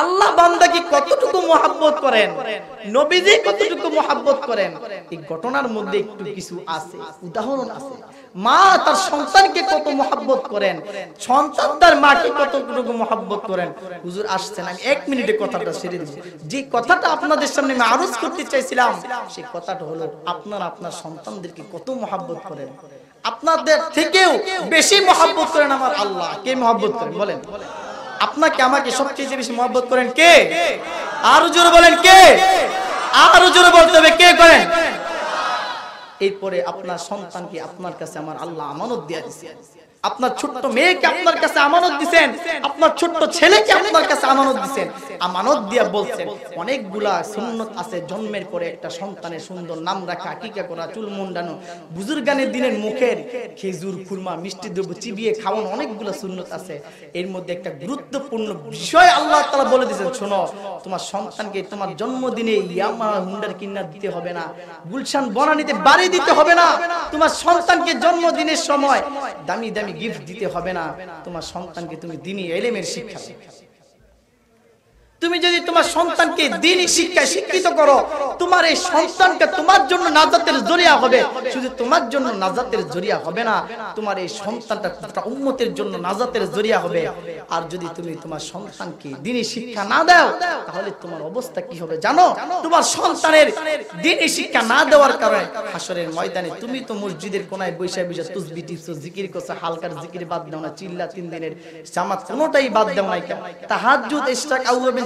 আল্লাহ বান্দাকে কতটুকু মহাব্বত করেন নবীজি কতটুকু মহাব্বত করেন এই ঘটনার মধ্যে একটু কিছু আছে উদাহরণ আছে মা তার সন্তানকে কত মহাব্বত করেন সন্তান তার মাকে কতটুকু মহাব্বত করেন হুজুর আসছেন আমি এক মিনিটে কথাটা সেরে দিব যে কথাটা আপনাদের সামনে আমি আরোজ করতে চাইছিলাম সেই কথাটা হলো আপনার আপনার সন্তানদেরকে কত মহাব্বত করেন আপনাদের থেকেও বেশি মহাব্বত করেন আমার আল্লাহ কে মহাব্বত করেন বলেন আপনাকে আমাকে সবচেয়ে বেশি মহব্বত করেন কে আরো জোরে বলেন কে আরো জোরে বলতে হবে কে করেন এরপরে আপনার সন্তানকে আপনার কাছে আমার আল্লাহ আমানত দিয়ে দিয়েছে আপনার ছোট্ট মেয়েকে আপনার কাছে আমানত দিবেন আপনার ছোট্ট ছেলেকে আপনার কাছে আমানত দিবেন আমানত দিয়া বলছেন অনেকগুলা সুন্নত আছে জন্মের পরে একটা সন্তানের সুন্দর নাম রাখা টিকা করা চুল মুন্ডানো বুজুরগানের দিনের মুখের খেজুর খুরমা মিষ্টি দ্রব্য চিবিয়ে খাওয়ানো অনেকগুলা সুন্নত আছে এর মধ্যে একটা গুরুত্বপূর্ণ বিষয় আল্লাহ তাআলা বলে দিয়েছেন শোনো তোমার সন্তানকে তোমার জন্মদিনে ইয়ামা হুন্ডার কিনা দিতে হবে না গুলশান বনানিতে বাড়ি দিতে হবে না তোমার সন্তানকে জন্মদিনের সময় দামি দামি গিফট দিতে হবে না তোমার সন্তানকে তুমি দিনই এলেমের শিক্ষা তুমি যদি তোমার সন্তানকে দিন শিক্ষায় শিক্ষিত করো তোমার এই সন্তানকে তোমার জন্য নাজাতের জরিয়া হবে শুধু তোমার জন্য নাজাতের জরিয়া হবে না তোমার এই সন্তানটা একটা উন্মতের জন্য নাজাতের জরিয়া হবে আর যদি তুমি তোমার সন্তানকে দিনই শিক্ষা না দাও তাহলে তোমার অবস্থা কি হবে জানো তোমার সন্তানের দিনই শিক্ষা না দেওয়ার কারণে হাসরের ময়দানে তুমি তো মসজিদের কোনায় বৈশা বৈশা তুসবি টিপছো জিকির করছো হালকার জিকির বাদ দাও না চিল্লা তিন দিনের জামাত কোনোটাই বাদ দাও না তাহাজ্জুদ ইশরাক আউয়াবিন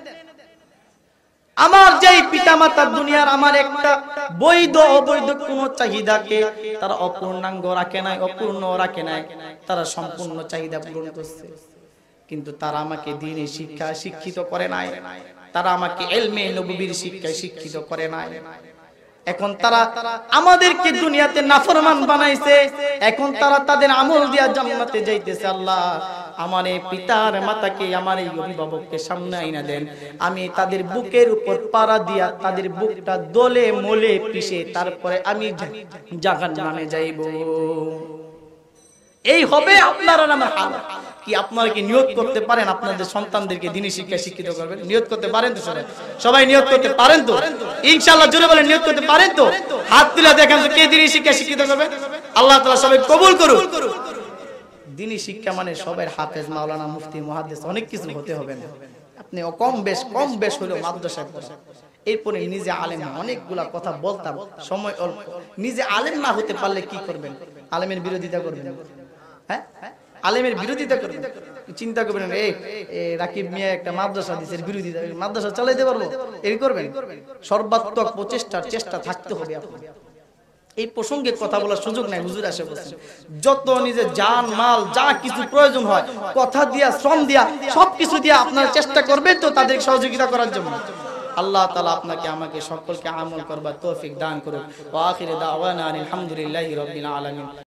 আমার যেই পিতা মাতার দুনিয়ার আমার একটা বৈধ অবৈধ কোন চাহিদাকে তারা অপূর্ণাঙ্গ রাখে নাই অপূর্ণ রাখে নাই তারা সম্পূর্ণ চাহিদা পূরণ করছে কিন্তু তারা আমাকে দিনে শিক্ষা শিক্ষিত করে নাই তারা আমাকে এলমে নবীর শিক্ষায় শিক্ষিত করে নাই এখন তারা আমাদেরকে দুনিয়াতে নাফরমান বানাইছে এখন তারা তাদের আমল দিয়া জান্নাতে যাইতেছে আল্লাহ আমার এই পিতার মাতাকে আমার এই অভিভাবককে সামনে আইনা দেন আমি তাদের বুকের উপর পাড়া দিয়া তাদের বুকটা দোলে মোলে পিসে তারপরে আমি জাগান নামে যাইব এই হবে আপনারা আমার হাল কি আপনারা কি নিয়োগ করতে পারেন আপনাদের সন্তানদেরকে দিনই শিক্ষা শিক্ষিত করবেন নিয়োগ করতে পারেন তো সবাই সবাই নিয়োগ করতে পারেন তো ইনশাআল্লাহ জোরে বলে নিয়োগ করতে পারেন তো হাত তুলে দেখেন কে দিনই শিক্ষা শিক্ষিত করবে আল্লাহ তাআলা সবাই কবুল করুন দিনই শিক্ষা মানে সবাই হাফেজ মাওলানা মুফতি মহাদেশ অনেক কিছু হতে হবে না আপনি কম বেশ কম বেশ হলেও মাদ্রাসায় পড়েন এরপরে নিজে আলেম অনেকগুলা কথা বলতাম সময় অল্প নিজে আলেম না হতে পারলে কি করবেন আলেমের বিরোধিতা করবেন হ্যাঁ আলেমের বিরোধিতা করবেন চিন্তা করবেন এই রাকিব মিয়া একটা মাদ্রাসা দিচ্ছে বিরোধিতা মাদ্রাসা চালাইতে পারবো এই করবেন সর্বাত্মক প্রচেষ্টার চেষ্টা থাকতে হবে আপনার এই প্রসঙ্গে কথা বলার সুযোগ নাই হুজুর আসে বলছেন যত নিজে যান মাল যা কিছু প্রয়োজন হয় কথা দিয়া শ্রম দিয়া সবকিছু দিয়া আপনার চেষ্টা করবেন তো তাদের সহযোগিতা করার জন্য আল্লাহ তালা আপনাকে আমাকে সকলকে আমল করবার তৌফিক দান করুন ও আখিরে দাওয়ানা আলহামদুলিল্লাহ রবিন আলমিন